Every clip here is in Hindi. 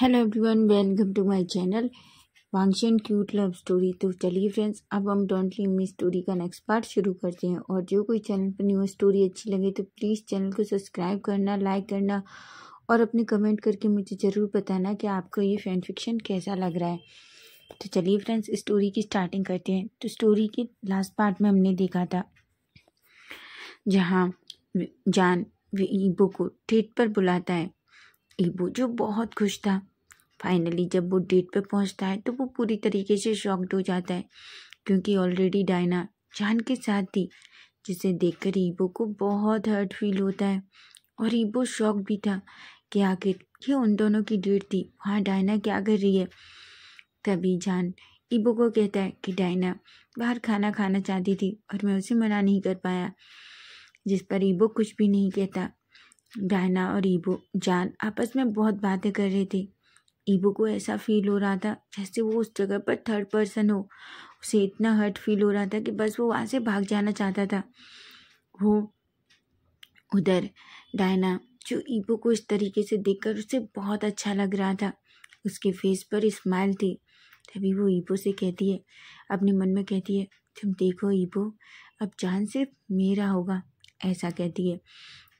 hello everyone welcome to my channel function cute love story तो चलिए फ्रेंड्स अब हम डोंट लीव मी स्टोरी का नेक्स्ट पार्ट शुरू करते हैं और जो कोई चैनल पर न्यू स्टोरी अच्छी लगे तो प्लीज़ चैनल को सब्सक्राइब करना लाइक करना और अपने कमेंट करके मुझे ज़रूर बताना कि आपको ये फैन फिक्शन कैसा लग रहा है तो चलिए फ्रेंड्स स्टोरी की स्टार्टिंग करते हैं तो स्टोरी के लास्ट पार्ट में हमने देखा था जहाँ जान ईबो को ठेट पर बुलाता है इबू जो बहुत खुश था फाइनली जब वो डेट पे पहुंचता है तो वो पूरी तरीके से शॉक्ड हो जाता है क्योंकि ऑलरेडी डायना जान के साथ थी जिसे देखकर ईबो को बहुत हर्ट फील होता है और ईबो शॉक भी था कि आखिर ये उन दोनों की डेट थी वहाँ डायना क्या कर रही है तभी जान ईबो को कहता है कि डायना बाहर खाना खाना चाहती थी और मैं उसे मना नहीं कर पाया जिस पर ईबो कुछ भी नहीं कहता डायना और ईबो जान आपस में बहुत बातें कर रहे थे ईबो को ऐसा फील हो रहा था जैसे वो उस जगह पर थर्ड पर्सन हो उसे इतना हर्ट फील हो रहा था कि बस वो वहाँ से भाग जाना चाहता था वो उधर डायना जो ईबो को इस तरीके से देखकर उसे बहुत अच्छा लग रहा था उसके फेस पर स्माइल थी तभी वो ईबो से कहती है अपने मन में कहती है तुम देखो ईबो अब जान सिर्फ मेरा होगा ऐसा कहती है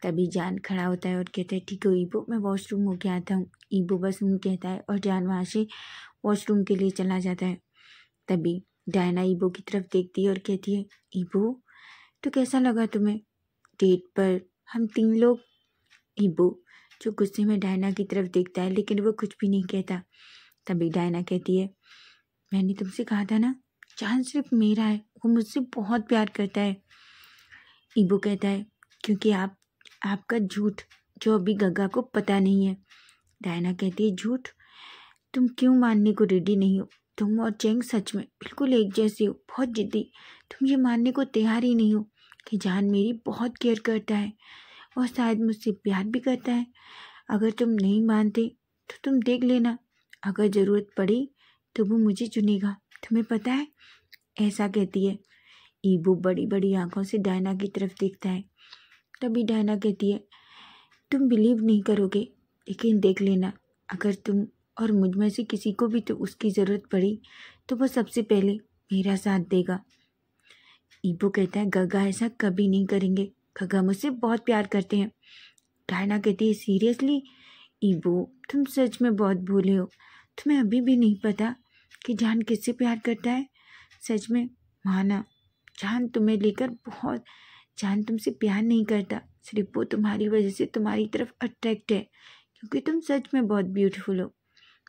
तभी जान खड़ा होता है और कहता है ठीक हो ईबो मैं वॉशरूम होके आता हूँ ईबो बस उन कहता है और जान वहाँ से वॉशरूम के लिए चला जाता है तभी डायना ईबो की तरफ देखती है और कहती है ईबो तो कैसा लगा तुम्हें डेट पर हम तीन लोग ईबो जो गुस्से में डायना की तरफ देखता है लेकिन वो कुछ भी नहीं कहता तभी डायना कहती है मैंने तुमसे कहा था ना जान सिर्फ मेरा है वो मुझसे बहुत प्यार करता है ईबो कहता है क्योंकि आप आपका झूठ जो अभी गग्गा को पता नहीं है डायना कहती है झूठ तुम क्यों मानने को रेडी नहीं हो तुम और चेंग सच में बिल्कुल एक जैसे हो बहुत जिद्दी तुम ये मानने को तैयार ही नहीं हो कि जान मेरी बहुत केयर करता है और शायद मुझसे प्यार भी करता है अगर तुम नहीं मानते तो तुम देख लेना अगर ज़रूरत पड़ी तो वो मुझे चुनेगा तुम्हें पता है ऐसा कहती है ईबू बड़ी बड़ी आंखों से डायना की तरफ देखता है तभी डायना कहती है तुम बिलीव नहीं करोगे लेकिन देख लेना अगर तुम और मुझ में से किसी को भी तो उसकी ज़रूरत पड़ी तो वह सबसे पहले मेरा साथ देगा ईबो कहता है गगा ऐसा कभी नहीं करेंगे गगा मुझसे बहुत प्यार करते हैं डायना कहती है सीरियसली ईबो तुम सच में बहुत भूले हो तुम्हें अभी भी नहीं पता कि जान किससे प्यार करता है सच में माना जान तुम्हें लेकर बहुत चांद तुमसे प्यार नहीं करता सिर्फ वो तुम्हारी वजह से तुम्हारी तरफ अट्रैक्ट है क्योंकि तुम सच में बहुत ब्यूटीफुल हो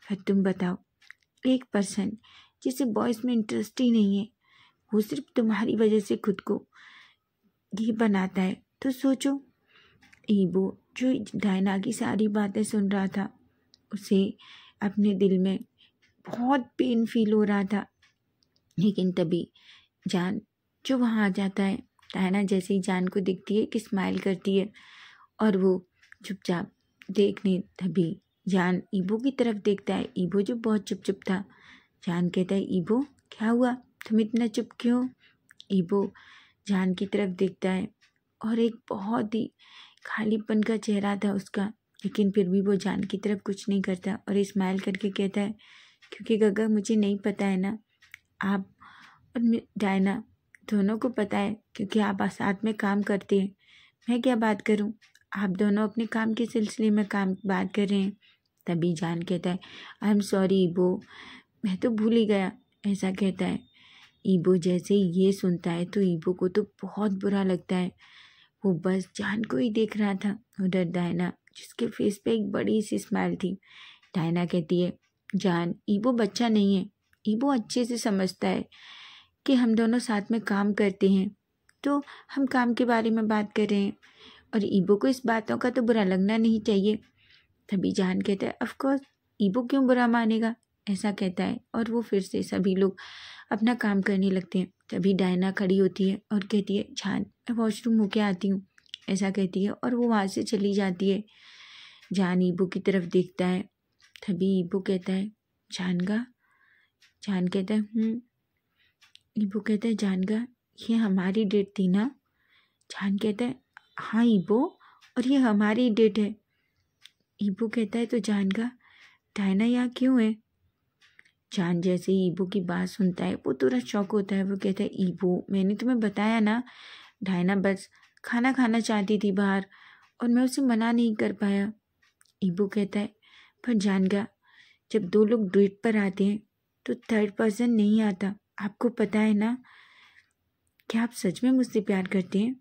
फिर तुम बताओ एक पर्सन जिसे बॉयज़ में इंटरेस्ट ही नहीं है वो सिर्फ तुम्हारी वजह से खुद को ये बनाता है तो सोचो ईबो जो डायना की सारी बातें सुन रहा था उसे अपने दिल में बहुत पेन फील हो रहा था लेकिन तभी जान जो वहाँ आ जाता है डायना जैसे ही जान को दिखती है कि स्माइल करती है और वो चुपचाप देखने तभी जान ईबो की तरफ देखता है ईबो जो बहुत चुप चुप था जान कहता है ईबो क्या हुआ तुम इतना चुप क्यों ईबो जान की तरफ देखता है और एक बहुत ही खालीपन का चेहरा था उसका लेकिन फिर भी वो जान की तरफ कुछ नहीं करता और स्माइल करके कहता है क्योंकि गगा मुझे नहीं पता है ना आप और डायना दोनों को पता है क्योंकि आप साथ में काम करते हैं मैं क्या बात करूं आप दोनों अपने काम के सिलसिले में काम बात कर रहे हैं तभी जान कहता है आई एम सॉरी ईबो मैं तो भूल ही गया ऐसा कहता है ईबो जैसे ये सुनता है तो ईबो को तो बहुत बुरा लगता है वो बस जान को ही देख रहा था उधर डायना जिसके फेस पे एक बड़ी सी स्माइल थी डायना कहती है जान ईबो बच्चा नहीं है ईबो अच्छे से समझता है कि हम दोनों साथ में काम करते हैं तो हम काम के बारे में बात कर रहे हैं और ईबो को इस बातों का तो बुरा लगना नहीं चाहिए तभी जान कहता है ऑफकोर्स ईबो क्यों बुरा मानेगा ऐसा कहता है और वो फिर से सभी लोग अपना काम करने लगते हैं तभी डायना खड़ी होती है और कहती है जान मैं वॉशरूम होके आती हूँ ऐसा कहती है और वो वहाँ से चली जाती है जान ईबो की तरफ देखता है तभी ईबो कहता है जान का जान कहता है हम्म, इबू कहता है जानगा ये हमारी डेट थी ना जान कहता है हाँ इबो और ये हमारी डेट है ईबो कहता है तो जानगा डायना यहाँ क्यों है जान जैसे ही ईबो की बात सुनता है वो तुरंत शौक होता है वो कहता है ईबो मैंने तुम्हें बताया ना डायना बस खाना खाना चाहती थी बाहर और मैं उसे मना नहीं कर पाया ईबो कहता है पर जानगा जब दो लोग डेट पर आते हैं तो थर्ड पर्सन नहीं आता आपको पता है ना क्या आप सच में मुझसे प्यार करते हैं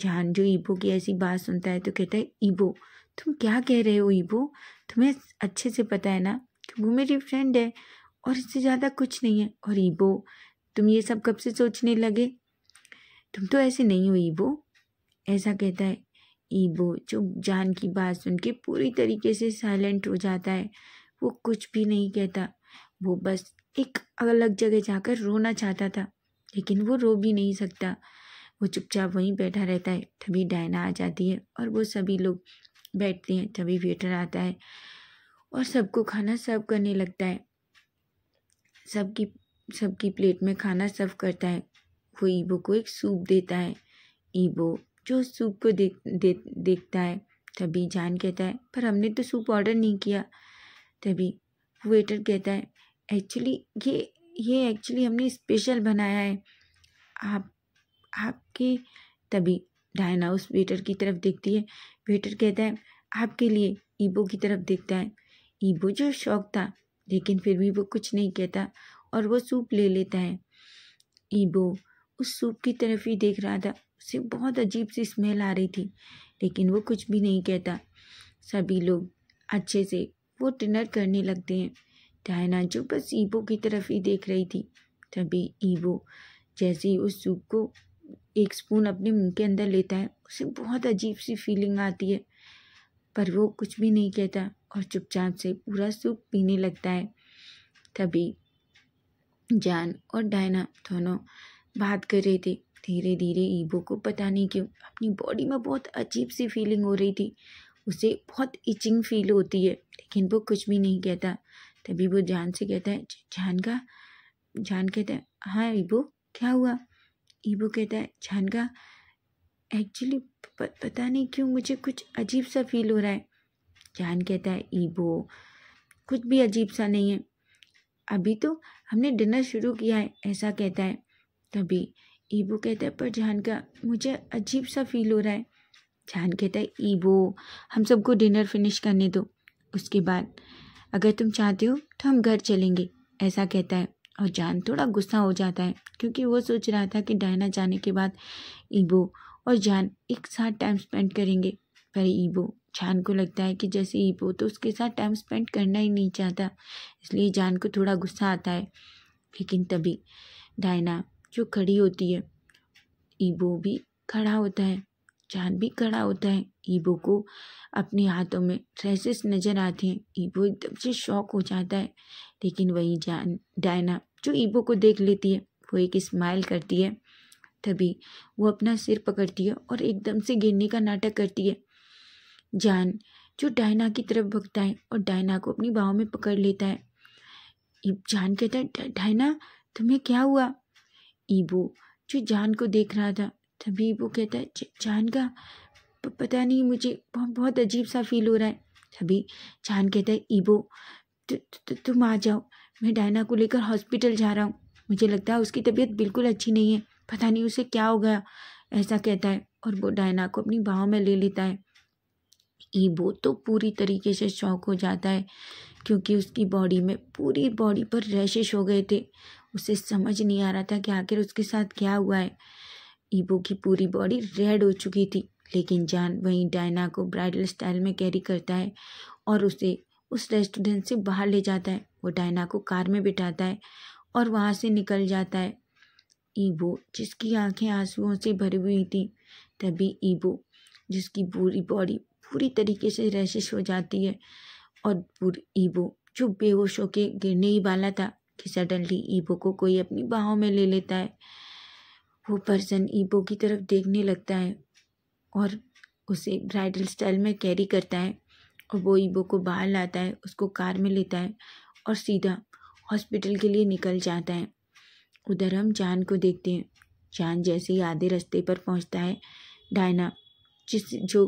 जान जो ईबो की ऐसी बात सुनता है तो कहता है ईबो तुम क्या कह रहे हो ईबो तुम्हें अच्छे से पता है ना कि वो मेरी फ्रेंड है और इससे ज़्यादा कुछ नहीं है और ईबो तुम ये सब कब से सोचने लगे तुम तो ऐसे नहीं हो ईबो ऐसा कहता है ईबो जो जान की बात सुन के पूरी तरीके से साइलेंट हो जाता है वो कुछ भी नहीं कहता वो बस एक अलग जगह जाकर रोना चाहता था लेकिन वो रो भी नहीं सकता वो चुपचाप वहीं बैठा रहता है तभी डायना आ जाती है और वो सभी लोग बैठते हैं तभी वेटर आता है और सबको खाना सर्व करने लगता है सबकी सबकी प्लेट में खाना सर्व करता है वो ईबो को एक सूप देता है ईबो जो सूप को दे, दे, देखता है तभी जान कहता है पर हमने तो सूप ऑर्डर नहीं किया तभी वेटर कहता है एक्चुअली ये ये एक्चुअली हमने स्पेशल बनाया है आप आपके तभी डायना उस वेटर की तरफ देखती है वेटर कहता है आपके लिए ईबो की तरफ देखता है ईबो जो शौक था लेकिन फिर भी वो कुछ नहीं कहता और वो सूप ले लेता है ईबो उस सूप की तरफ ही देख रहा था उसे बहुत अजीब सी स्मेल आ रही थी लेकिन वो कुछ भी नहीं कहता सभी लोग अच्छे से वो डिनर करने लगते हैं डायना जो बस ईबो की तरफ ही देख रही थी तभी ईबो जैसे ही उस सूप को एक स्पून अपने मुंह के अंदर लेता है उसे बहुत अजीब सी फीलिंग आती है पर वो कुछ भी नहीं कहता और चुपचाप से पूरा सूप पीने लगता है तभी जान और डायना दोनों बात कर रहे थे धीरे धीरे ईबो को पता नहीं क्यों अपनी बॉडी में बहुत अजीब सी फीलिंग हो रही थी उसे बहुत इचिंग फील होती है लेकिन वो कुछ भी नहीं कहता तभी वो जान से कहता है जान का जान कहता है हाँ ईबो क्या हुआ ईबो कहता है जान का एक्चुअली पता नहीं क्यों मुझे कुछ अजीब सा फील हो रहा है जान कहता है ईबो कुछ भी अजीब सा नहीं है अभी तो हमने डिनर शुरू किया है ऐसा कहता है तभी ईबो कहता है पर जान का मुझे अजीब सा फील हो रहा है जान कहता है ईबो हम सबको डिनर फिनिश करने दो उसके बाद अगर तुम चाहते हो तो हम घर चलेंगे ऐसा कहता है और जान थोड़ा गुस्सा हो जाता है क्योंकि वो सोच रहा था कि डायना जाने के बाद ईबो और जान एक साथ टाइम स्पेंड करेंगे पर ईबो जान को लगता है कि जैसे ईबो तो उसके साथ टाइम स्पेंड करना ही नहीं चाहता इसलिए जान को थोड़ा गुस्सा आता है लेकिन तभी डायना जो खड़ी होती है ईबो भी खड़ा होता है जान भी खड़ा होता है ईबो को अपने हाथों में ट्रेसेस नज़र आते हैं ईबो एकदम से शौक हो जाता है लेकिन वही जान डायना जो ईबो को देख लेती है वो एक स्माइल करती है तभी वो अपना सिर पकड़ती है और एकदम से गिरने का नाटक करती है जान जो डायना की तरफ भगता है और डायना को अपनी बाहों में पकड़ लेता है जान कहता है डायना तुम्हें क्या हुआ ईबो जो जान को देख रहा था तभी वो कहता है जानका पता नहीं मुझे बहुत अजीब सा फील हो रहा है तभी जान कहता है ईबो तुम आ जाओ मैं डायना को लेकर हॉस्पिटल जा रहा हूँ मुझे लगता है उसकी तबीयत बिल्कुल अच्छी नहीं है पता नहीं उसे क्या हो गया ऐसा कहता है और वो डायना को अपनी बाहों में ले लेता है ईबो तो पूरी तरीके से शौक हो जाता है क्योंकि उसकी बॉडी में पूरी बॉडी पर रैशेस हो गए थे उसे समझ नहीं आ रहा था कि आखिर उसके साथ क्या हुआ है ईबो की पूरी बॉडी रेड हो चुकी थी लेकिन जान वहीं डायना को ब्राइडल स्टाइल में कैरी करता है और उसे उस रेस्टोरेंट से बाहर ले जाता है वो डायना को कार में बिठाता है और वहाँ से निकल जाता है ईबो जिसकी आंखें आंसुओं से भरी हुई थी तभी ईबो जिसकी पूरी बॉडी पूरी तरीके से रैशिश हो जाती है और पूरी ईबो जो बेहोश होके गिरने ही वाला था कि सडनली ईबो को कोई अपनी बाहों में ले लेता है वो पर्सन ईबो की तरफ देखने लगता है और उसे ब्राइडल स्टाइल में कैरी करता है और वो ईबो को बाहर लाता है उसको कार में लेता है और सीधा हॉस्पिटल के लिए निकल जाता है उधर हम जान को देखते हैं जान जैसे ही आधे रास्ते पर पहुंचता है डायना जिस जो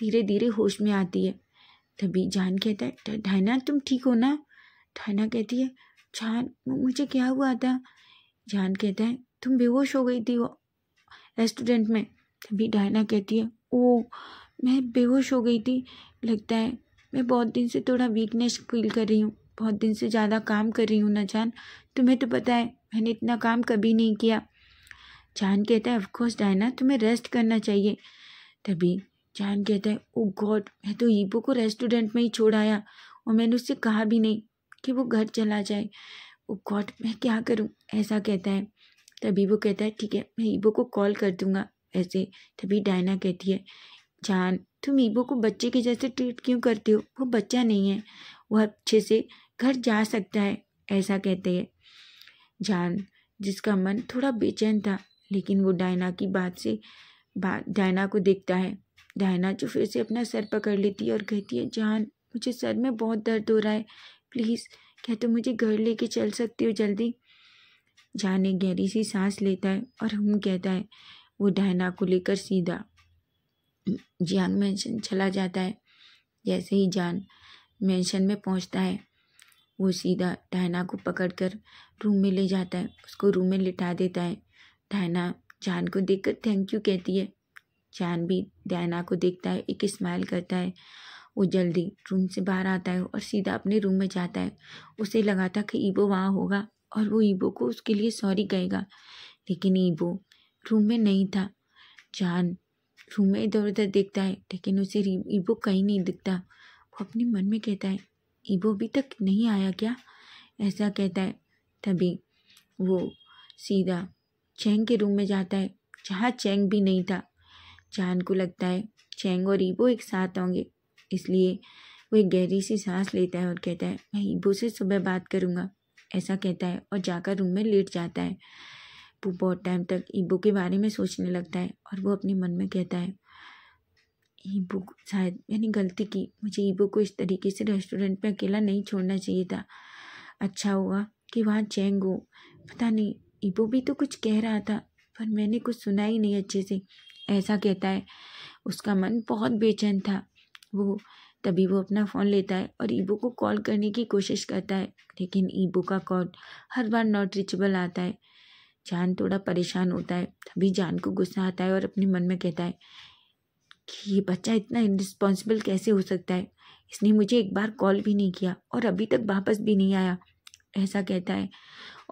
धीरे धीरे होश में आती है तभी जान कहता है डायना तुम ठीक हो ना डायना कहती है जान मुझे क्या हुआ था जान कहता है तुम बेहोश हो गई थी वो रेस्टोरेंट में तभी डायना कहती है ओ मैं बेहोश हो गई थी लगता है मैं बहुत दिन से थोड़ा वीकनेस फील कर रही हूँ बहुत दिन से ज़्यादा काम कर रही हूँ ना जान तुम्हें तो पता है मैंने इतना काम कभी नहीं किया जान कहता है ऑफकोर्स डायना तुम्हें रेस्ट करना चाहिए तभी जान कहता है ओ oh गॉड मैं तो ईबो को रेस्टोरेंट में ही छोड़ आया और मैंने उससे कहा भी नहीं कि वो घर चला जाए ओ oh गॉड मैं क्या करूँ ऐसा कहता है तभी वो कहता है ठीक है मैं ईबो को कॉल कर दूंगा ऐसे तभी डायना कहती है जान तुम ईबो को बच्चे के जैसे ट्रीट क्यों करते हो वो बच्चा नहीं है वह अच्छे से घर जा सकता है ऐसा कहते हैं जान जिसका मन थोड़ा बेचैन था लेकिन वो डायना की बात से बात डायना को देखता है डायना जो फिर से अपना सर पकड़ लेती है और कहती है जान मुझे सर में बहुत दर्द हो रहा है प्लीज़ क्या तुम तो मुझे घर लेके चल सकते हो जल्दी जाने एक गहरी सी सांस लेता है और हम कहता है वो डायना को लेकर सीधा जियांग मेंशन चला जाता है जैसे ही जान मेंशन में पहुंचता है वो सीधा डायना को पकड़कर रूम में ले जाता है उसको रूम में लिटा देता है डायना जान को देखकर थैंक यू कहती है जान भी डायना को देखता है एक स्माइल करता है वो जल्दी रूम से बाहर आता है और सीधा अपने रूम में जाता है उसे लगा था कि ईबो वहाँ होगा और वो ईबो को उसके लिए सॉरी कहेगा लेकिन ईबो रूम में नहीं था जान रूम में इधर उधर देखता है लेकिन उसे ईबो कहीं नहीं दिखता वो अपने मन में कहता है ईबो अभी तक नहीं आया क्या ऐसा कहता है तभी वो सीधा चैंग के रूम में जाता है जहाँ चैंग भी नहीं था जान को लगता है चैंग और ईबो एक साथ होंगे इसलिए वो एक गहरी सी सांस लेता है और कहता है मैं ईबो से सुबह बात करूँगा ऐसा कहता है और जाकर रूम में लेट जाता है वो बहुत टाइम तक ईबो के बारे में सोचने लगता है और वो अपने मन में कहता है ईबो शायद मैंने गलती की मुझे ईबो को इस तरीके से रेस्टोरेंट में अकेला नहीं छोड़ना चाहिए था अच्छा हुआ कि वहाँ चेंग हो पता नहीं ईबो भी तो कुछ कह रहा था पर मैंने कुछ सुना ही नहीं अच्छे से ऐसा कहता है उसका मन बहुत बेचैन था वो तभी वो अपना फ़ोन लेता है और ईबो को कॉल करने की कोशिश करता है लेकिन ईबो का कॉल हर बार नॉट रिचेबल आता है जान थोड़ा परेशान होता है तभी जान को गुस्सा आता है और अपने मन में कहता है कि ये बच्चा इतना इनरिस्पॉन्सिबल कैसे हो सकता है इसने मुझे एक बार कॉल भी नहीं किया और अभी तक वापस भी नहीं आया ऐसा कहता है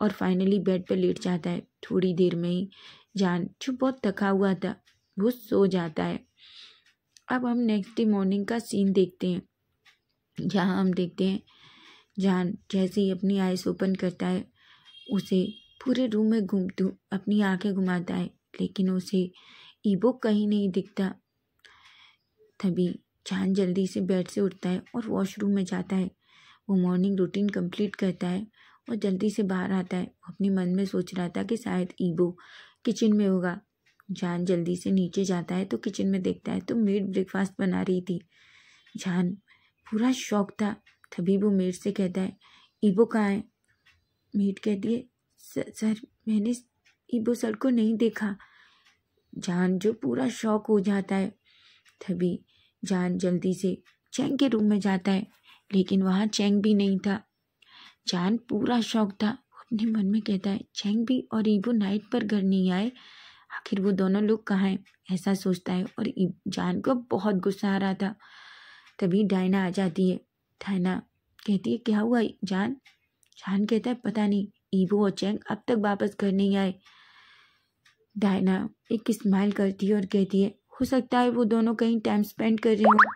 और फाइनली बेड पर लेट जाता है थोड़ी देर में ही जान जो बहुत थका हुआ था वो सो जाता है अब हम नेक्स्ट डे मॉर्निंग का सीन देखते हैं जहाँ हम देखते हैं जान जैसे ही अपनी आइस ओपन करता है उसे पूरे रूम में घूम तो अपनी आंखें घुमाता है लेकिन उसे ईबो कहीं नहीं दिखता तभी जान जल्दी से बेड से उठता है और वॉशरूम में जाता है वो मॉर्निंग रूटीन कंप्लीट करता है और जल्दी से बाहर आता है अपने मन में सोच रहा था कि शायद ईबो किचन में होगा जान जल्दी से नीचे जाता है तो किचन में देखता है तो मेड ब्रेकफास्ट बना रही थी जान पूरा शौक था तभी वो मेड से कहता है ईबो कहाँ है मेड कहती है सर मैंने ईबो सर को नहीं देखा जान जो पूरा शौक हो जाता है तभी जान जल्दी से चैंग के रूम में जाता है लेकिन वहाँ चैंग भी नहीं था जान पूरा शौक था अपने मन में कहता है चैंग भी और ईबो नाइट पर घर नहीं आए आखिर वो दोनों लोग कहाँ हैं ऐसा सोचता है और जान को बहुत गुस्सा आ रहा था तभी डायना आ जाती है डायना कहती है क्या हुआ जान जान कहता है पता नहीं ईबो और चैंग अब तक वापस घर नहीं आए डायना एक स्माइल करती है और कहती है हो सकता है वो दोनों कहीं टाइम स्पेंड कर रहे हो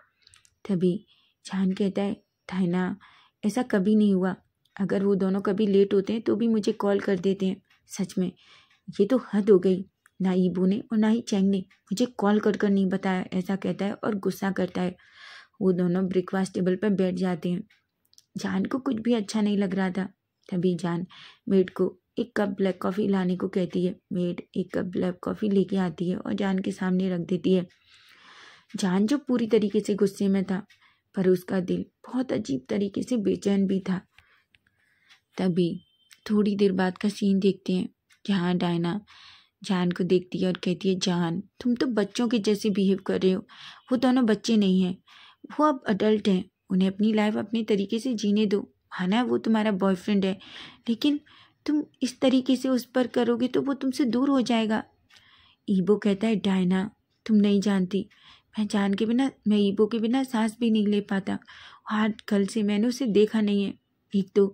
तभी जान कहता है डायना ऐसा कभी नहीं हुआ अगर वो दोनों कभी लेट होते हैं तो भी मुझे कॉल कर देते हैं सच में ये तो हद हो गई ना ईबू ने और ना ही चैंग ने मुझे कॉल कर कर नहीं बताया ऐसा कहता है और गुस्सा करता है वो दोनों ब्रेकफास्ट टेबल पर बैठ जाते हैं जान को कुछ भी अच्छा नहीं लग रहा था तभी जान मेड को एक कप ब्लैक कॉफ़ी लाने को कहती है मेड एक कप ब्लैक कॉफ़ी लेके आती है और जान के सामने रख देती है जान जो पूरी तरीके से गुस्से में था पर उसका दिल बहुत अजीब तरीके से बेचैन भी था तभी थोड़ी देर बाद का सीन देखते हैं जहाँ डायना जान को देखती है और कहती है जान तुम तो बच्चों के जैसे बिहेव कर रहे हो वो दोनों बच्चे नहीं हैं वो अब अडल्ट हैं उन्हें अपनी लाइफ अपने तरीके से जीने दो माना वो तुम्हारा बॉयफ्रेंड है लेकिन तुम इस तरीके से उस पर करोगे तो वो तुमसे दूर हो जाएगा ईबो कहता है डायना तुम नहीं जानती मैं जान के बिना मैं ईबो के बिना सांस भी नहीं ले पाता आज कल से मैंने उसे देखा नहीं है एक तो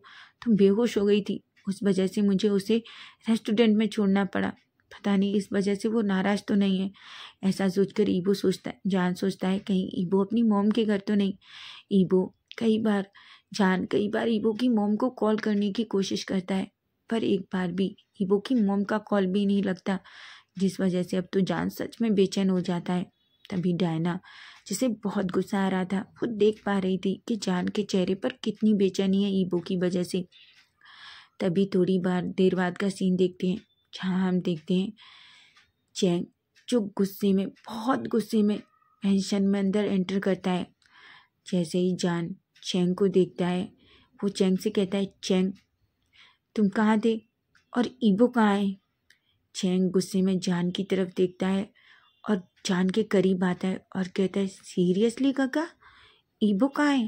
तुम बेहोश हो गई थी उस वजह से मुझे उसे रेस्टोरेंट में छोड़ना पड़ा पता नहीं इस वजह से वो नाराज़ तो नहीं है ऐसा सोचकर ईबो सोचता है जान सोचता है कहीं ईबो अपनी मोम के घर तो नहीं ईबो कई बार जान कई बार ईबो की मोम को कॉल करने की कोशिश करता है पर एक बार भी ईबो की मोम का कॉल भी नहीं लगता जिस वजह से अब तो जान सच में बेचैन हो जाता है तभी डायना जिसे बहुत गुस्सा आ रहा था वो देख पा रही थी कि जान के चेहरे पर कितनी बेचैनी है ईबो की वजह से तभी थोड़ी बार देर बाद का सीन देखते हैं जहाँ हम देखते हैं चैंग जो गुस्से में बहुत गुस्से में पेंशन में अंदर एंटर करता है जैसे ही जान चैंग को देखता है वो चैंग से कहता है चैंग तुम कहाँ थे और ईबो कहाँ है चैंग गुस्से में जान की तरफ देखता है और जान के करीब आता है और कहता है सीरियसली काका ईबो कहाँ है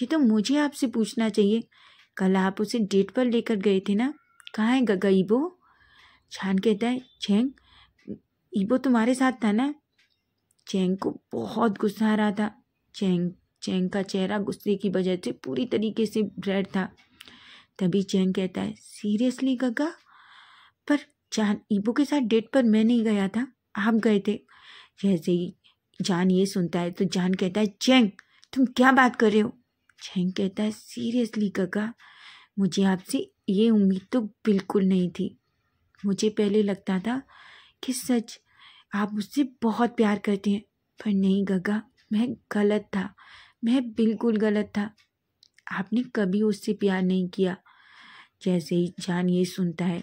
ये तो मुझे आपसे पूछना चाहिए कल आप उसे डेट पर लेकर गए थे ना कहाँ है गगा ईबो छान कहता है चेंग ईबो तुम्हारे साथ था ना चेंग को बहुत गुस्सा आ रहा था चेंग चेंग का चेहरा गुस्से की वजह से पूरी तरीके से रेड था तभी चेंग कहता है सीरियसली गगा पर जान ईबो के साथ डेट पर मैं नहीं गया था आप गए थे जैसे ही जान ये सुनता है तो जान कहता है चेंग तुम क्या बात कर रहे हो चेंग कहता है सीरियसली गगा मुझे आपसे ये उम्मीद तो बिल्कुल नहीं थी मुझे पहले लगता था कि सच आप मुझसे बहुत प्यार करते हैं पर नहीं गगा मैं गलत था मैं बिल्कुल गलत था आपने कभी उससे प्यार नहीं किया जैसे ही जान ये सुनता है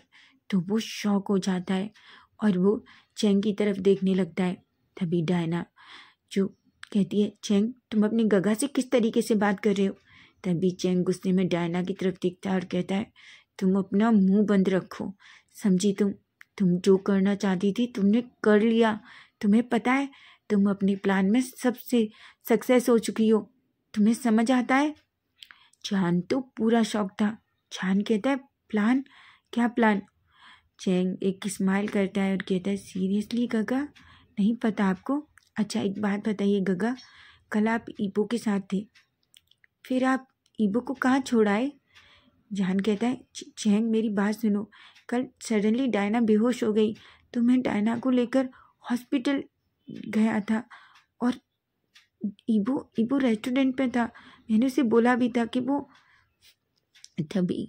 तो वो शौक हो जाता है और वो चैंग की तरफ देखने लगता है तभी डायना जो कहती है चैंग तुम अपने गगा से किस तरीके से बात कर रहे हो तभी चेंग गुस्से में डायना की तरफ देखता है और कहता है तुम अपना मुंह बंद रखो समझी तुम तुम जो करना चाहती थी तुमने कर लिया तुम्हें पता है तुम अपने प्लान में सबसे सक्सेस हो चुकी हो तुम्हें समझ आता है जान तो पूरा शौक था छान कहता है प्लान क्या प्लान चैंग एक स्माइल करता है और कहता है सीरियसली गगा नहीं पता आपको अच्छा एक बात बताइए गगा कल आप ईबो के साथ थे फिर आप ईबो को कहाँ छोड़ाए जान कहता है चैंग मेरी बात सुनो कल सडनली डायना बेहोश हो गई तो मैं डायना को लेकर हॉस्पिटल गया था और इबो ईबो रेस्टोरेंट पे था मैंने उसे बोला भी था कि वो तभी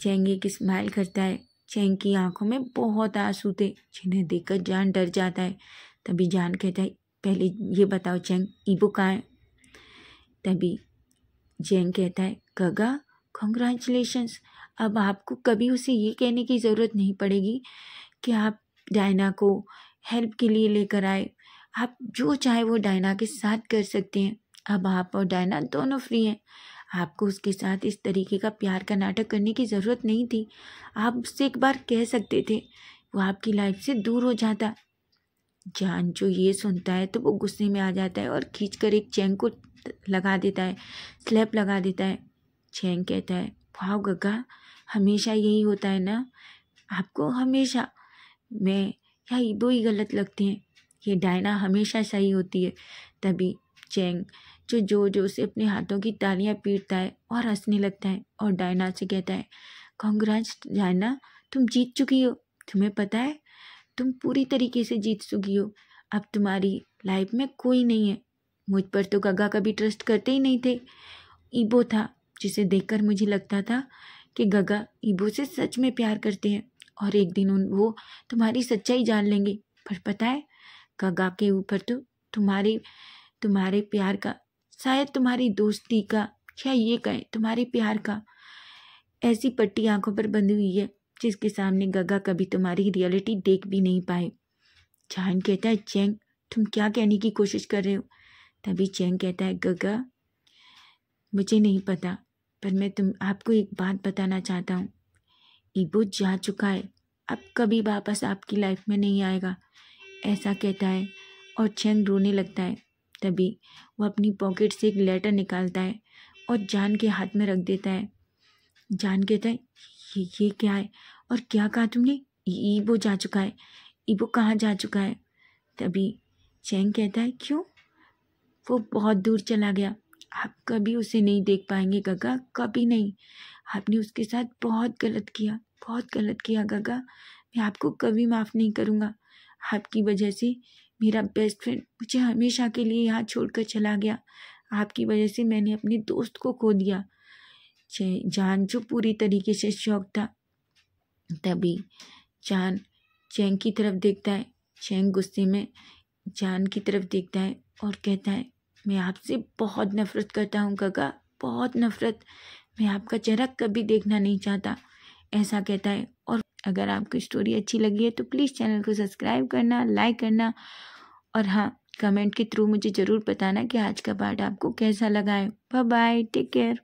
चेंगे एक स्माइल करता है चैंग की आंखों में बहुत आंसू थे जिन्हें देखकर जान डर जाता है तभी जान कहता है पहले ये बताओ चैंग इबो कहाँ है तभी जेंग कहता है गगा कॉन्ग्रेचुलेशंस अब आपको कभी उसे ये कहने की ज़रूरत नहीं पड़ेगी कि आप डायना को हेल्प के लिए लेकर आए आप जो चाहे वो डायना के साथ कर सकते हैं अब आप और डायना दोनों फ्री हैं आपको उसके साथ इस तरीके का प्यार का नाटक करने की ज़रूरत नहीं थी आप उससे एक बार कह सकते थे वो आपकी लाइफ से दूर हो जाता जान जो ये सुनता है तो वो गुस्से में आ जाता है और खींच कर एक चैंग को लगा देता है स्लैप लगा देता है चैंग कहता है भाव गग्गा हमेशा यही होता है ना आपको हमेशा मैं या ये दो ही गलत लगते हैं ये डायना हमेशा सही होती है तभी चैंग जो जोर जोर से अपने हाथों की तालियां पीटता है और हंसने लगता है और डायना से कहता है कांग्रेस डायना तुम जीत चुकी हो तुम्हें पता है तुम पूरी तरीके से जीत चुकी हो अब तुम्हारी लाइफ में कोई नहीं है मुझ पर तो गगा कभी ट्रस्ट करते ही नहीं थे ईबो था जिसे देखकर मुझे लगता था कि गगा ईबो से सच में प्यार करते हैं और एक दिन उन वो तुम्हारी सच्चाई जान लेंगे पर पता है गगा के ऊपर तो तुम्हारे तुम्हारे प्यार का शायद तुम्हारी दोस्ती का क्या ये कहें तुम्हारे प्यार का ऐसी पट्टी आंखों पर बंधी हुई है जिसके सामने गगा कभी तुम्हारी रियलिटी देख भी नहीं पाए जान कहता है चैंग तुम क्या कहने की कोशिश कर रहे हो तभी चैंग कहता है गगा मुझे नहीं पता पर मैं तुम आपको एक बात बताना चाहता हूँ ईबो जा चुका है अब कभी वापस आपकी लाइफ में नहीं आएगा ऐसा कहता है और चेंग रोने लगता है तभी वो अपनी पॉकेट से एक लेटर निकालता है और जान के हाथ में रख देता है जान कहता है ये ये क्या है और क्या कहा तुमने ईबो जा चुका है ईबो कहाँ जा चुका है तभी चैंग कहता है क्यों वो बहुत दूर चला गया आप कभी उसे नहीं देख पाएंगे गगा कभी नहीं आपने उसके साथ बहुत गलत किया बहुत गलत किया गगा मैं आपको कभी माफ़ नहीं करूँगा आपकी वजह से मेरा बेस्ट फ्रेंड मुझे हमेशा के लिए यहाँ छोड़कर चला गया आपकी वजह से मैंने अपने दोस्त को खो दिया जान जो पूरी तरीके से शौक था तभी जान चैंग की तरफ देखता है चैंग गुस्से में जान की तरफ देखता है और कहता है मैं आपसे बहुत नफ़रत करता हूँ काका बहुत नफ़रत मैं आपका चेहरा कभी देखना नहीं चाहता ऐसा कहता है और अगर आपको स्टोरी अच्छी लगी है तो प्लीज़ चैनल को सब्सक्राइब करना लाइक करना और हाँ कमेंट के थ्रू मुझे ज़रूर बताना कि आज का पार्ट आपको कैसा लगा है बाय बाय टेक केयर